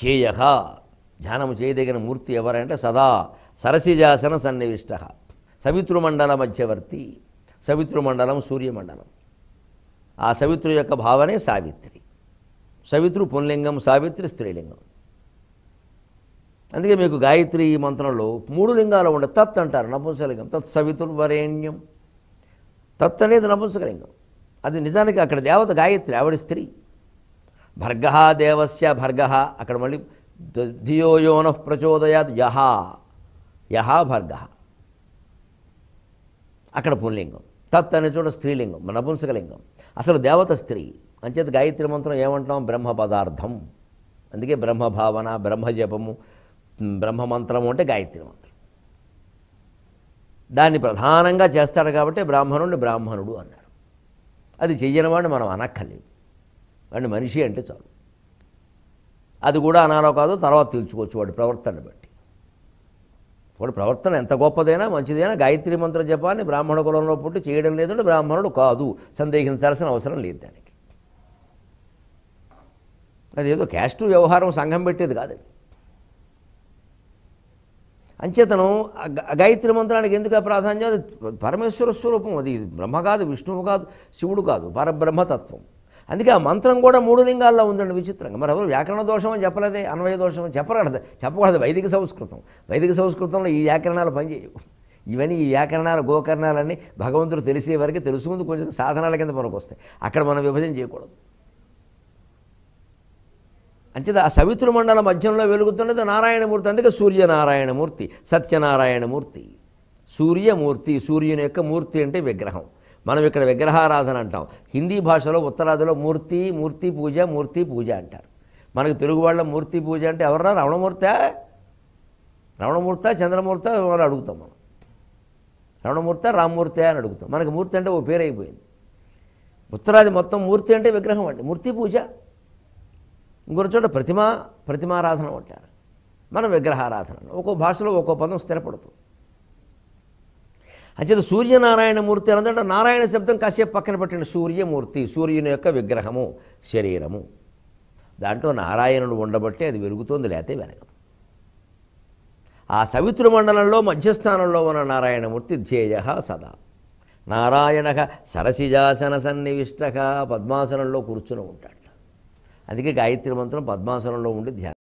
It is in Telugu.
ధ్యేయ ధ్యానము చేయదగిన మూర్తి ఎవరంటే సదా సరసిజాసన సన్నివిష్ట సవితృమండల మధ్యవర్తి సవితృమండలం సూర్యమండలం ఆ సవితృ యొక్క భావనే సావిత్రి సవితృ పుల్లింగం సావిత్రి స్త్రీలింగం అందుకే మీకు గాయత్రి ఈ మంత్రంలో మూడు లింగాలు ఉండే తత్ అంటారు నపుంసలింగం తత్ సవితృవరేణ్యం తత్ అనేది నపుంసకలింగం అది నిజానికి అక్కడ దేవత గాయత్రి ఆవిడ స్త్రీ భర్గ దేవస్ భర్గ అక్కడ మళ్ళీ ధియో యోన ప్రచోదయాత్ యహ యహ భర్గ అక్కడ పుల్లింగం తత్ అనే చోట స్త్రీలింగం నపుంసకలింగం అసలు దేవత స్త్రీ అంచేత గాయత్రి మంత్రం ఏమంటాం బ్రహ్మ పదార్థం అందుకే బ్రహ్మ భావన బ్రహ్మ జపము బ్రహ్మ మంత్రము అంటే గాయత్రి మంత్రం దాన్ని ప్రధానంగా చేస్తాడు కాబట్టి బ్రాహ్మణుడిని బ్రాహ్మణుడు అన్నారు అది చెయ్యని వాడిని మనం అనక్కర్లేదు వాడిని మనిషి అంటే చాలు అది కూడా అనాలో కాదు తర్వాత తెలుసుకోవచ్చు వాడి ప్రవర్తనను బట్టి వాడి ప్రవర్తన ఎంత గొప్పదైనా మంచిదైనా గాయత్రి మంత్ర జపాన్ని బ్రాహ్మణ కులంలో పుట్టి చేయడం లేదంటే బ్రాహ్మణుడు కాదు సందేహించాల్సిన అవసరం లేదు దానికి అదేదో క్యాస్ట్ వ్యవహారం సంఘం పెట్టేది కాదు అది అంచేతను గాయత్రి మంత్రానికి ఎందుకు ప్రాధాన్యం అది పరమేశ్వర స్వరూపం అది బ్రహ్మ కాదు విష్ణువు కాదు శివుడు కాదు పరబ్రహ్మతత్వం అందుకే ఆ మంత్రం కూడా మూడు లింగాల్లో ఉందండి విచిత్రంగా మరి ఎవరు వ్యాకరణ దోషం అని చెప్పలేదే అన్వయ దోషం అని చెప్పగలదు చెప్పకూడదు వైదిక సంస్కృతం వైదిక సంస్కృతంలో ఈ వ్యాకరణాలు పనిచేయవు ఇవన్నీ ఈ వ్యాకరణాలు గోకరణాలన్నీ భగవంతుడు తెలిసే వరకు తెలుసుకుంది కొంచెం సాధనాల కింద మనకు వస్తాయి అక్కడ మనం విభజన చేయకూడదు అంచేత ఆ సవిత్రు మండల మధ్యంలో వెలుగుతున్నది నారాయణమూర్తి అందుకే సూర్యనారాయణమూర్తి సత్యనారాయణమూర్తి సూర్యమూర్తి సూర్యుని యొక్క మూర్తి అంటే విగ్రహం మనం ఇక్కడ విగ్రహారాధన అంటాం హిందీ భాషలో ఉత్తరాదిలో మూర్తి మూర్తి పూజ మూర్తి పూజ అంటారు మనకు తెలుగు వాళ్ళ మూర్తి పూజ అంటే ఎవరన్నా రమణమూర్త రమణమూర్త చంద్రమూర్త వాళ్ళు అడుగుతాం మనం రమణమూర్త రామ్మూర్తి అని అడుగుతాం మనకి మూర్తి అంటే ఓ పేరు అయిపోయింది ఉత్తరాది మొత్తం మూర్తి అంటే విగ్రహం అండి మూర్తి పూజ ఇంకొక చోట ప్రతిమ ప్రతిమారాధన అంటారు మనం విగ్రహారాధన ఒక్కో భాషలో ఒక్కో పదం స్థిరపడుతుంది అంచేత సూర్యనారాయణమూర్తి అనంతట నారాయణ శబ్దం కాసేపు పక్కన పెట్టిన సూర్యమూర్తి సూర్యుని యొక్క విగ్రహము శరీరము దాంట్లో నారాయణుడు ఉండబట్టే అది వెలుగుతోంది లేతే వెనకదు ఆ సవిత్ర మండలంలో మధ్యస్థానంలో ఉన్న నారాయణమూర్తి ధ్యేయ సదా నారాయణ సరసిజాసన సన్నివిష్ట పద్మాసనంలో కూర్చుని ఉంటాడు అందుకే గాయత్రి మంత్రం పద్మాసనంలో ఉండి ధ్యానం